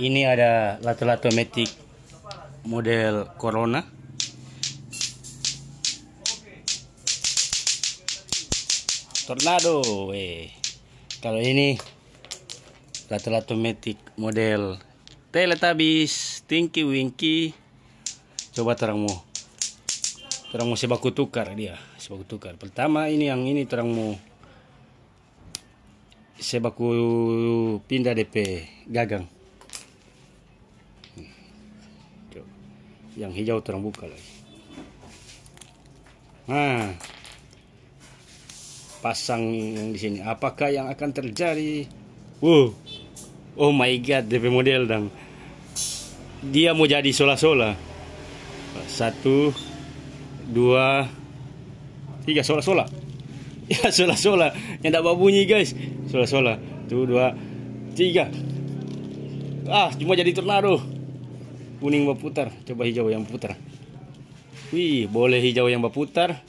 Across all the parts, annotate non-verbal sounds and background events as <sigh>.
ini ada lato-lato metik model Corona Tornado eh kalau ini lato-lato metik model Teletubbies Tinky Winky coba terangmu, terangmu terang sebaku tukar dia sebaku tukar pertama ini yang ini terangmu mau sebaku pindah DP gagang yang hijau terbuka lagi nah pasang yang di sini apakah yang akan terjadi wow oh my god DP model dan dia mau jadi sola-sola satu dua tiga sola-sola <laughs> ya sola-sola yang tidak bunyi guys sola-sola tuh dua tiga ah cuma jadi tornado kuning berputar coba hijau yang putar wih boleh hijau yang berputar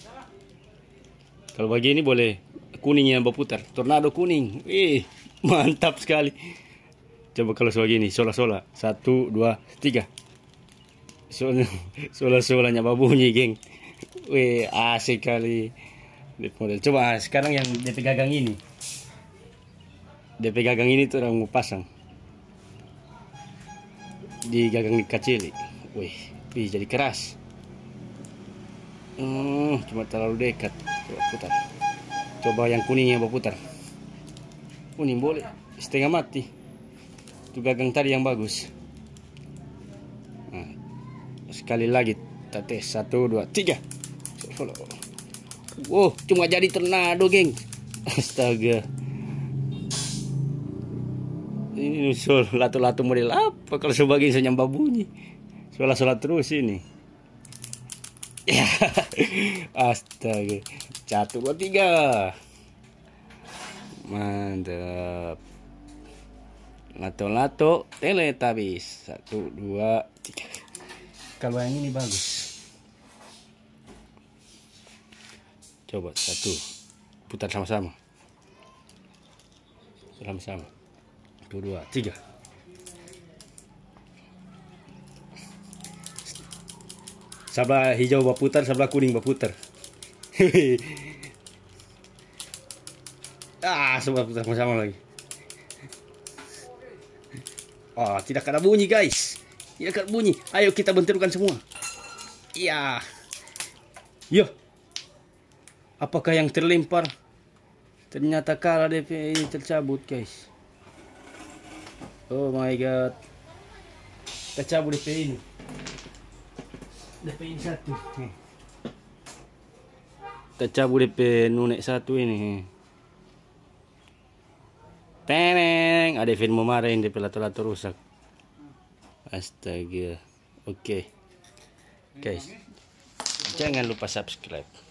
kalau bagi ini boleh kuning yang berputar tornado kuning wih <laughs> mantap sekali coba kalau sebagai ini sola-sola satu dua tiga <laughs> sola-solanya babunyi geng wih asik kali model coba sekarang yang DP gagang ini DP gagang ini tuh orang mau pasang digagang di kecil wih wih jadi keras hmm, cuma terlalu dekat coba putar coba yang kuningnya berputar, putar kuning boleh setengah mati itu gagang tadi yang bagus nah, sekali lagi tes satu dua tiga wow cuma jadi tornado geng <laughs> astaga ini usul latu-latu model apa kalau sebagai senyamba bunyi sholat-sholat terus ini ya, <laughs> astaga satu dua tiga mantap lato-lato teletabis satu dua tiga kalau yang ini bagus coba satu putar sama-sama sama-sama satu dua tiga sebelah hijau berputar sebelah kuning berputar <laughs> ah sebelah putar sama lagi oh tidak ada bunyi guys tidak ada bunyi ayo kita benturkan semua iya yo apakah yang terlempar ternyata kalah DP ini tercabut guys Oh my god. Kita cabut DP ini. DP satu. Kita cabut DP nunek satu ini. Teneng, ada film marahin DP lato-lato rusak. Astaga. Oke. Okay. Guys, jangan lupa subscribe.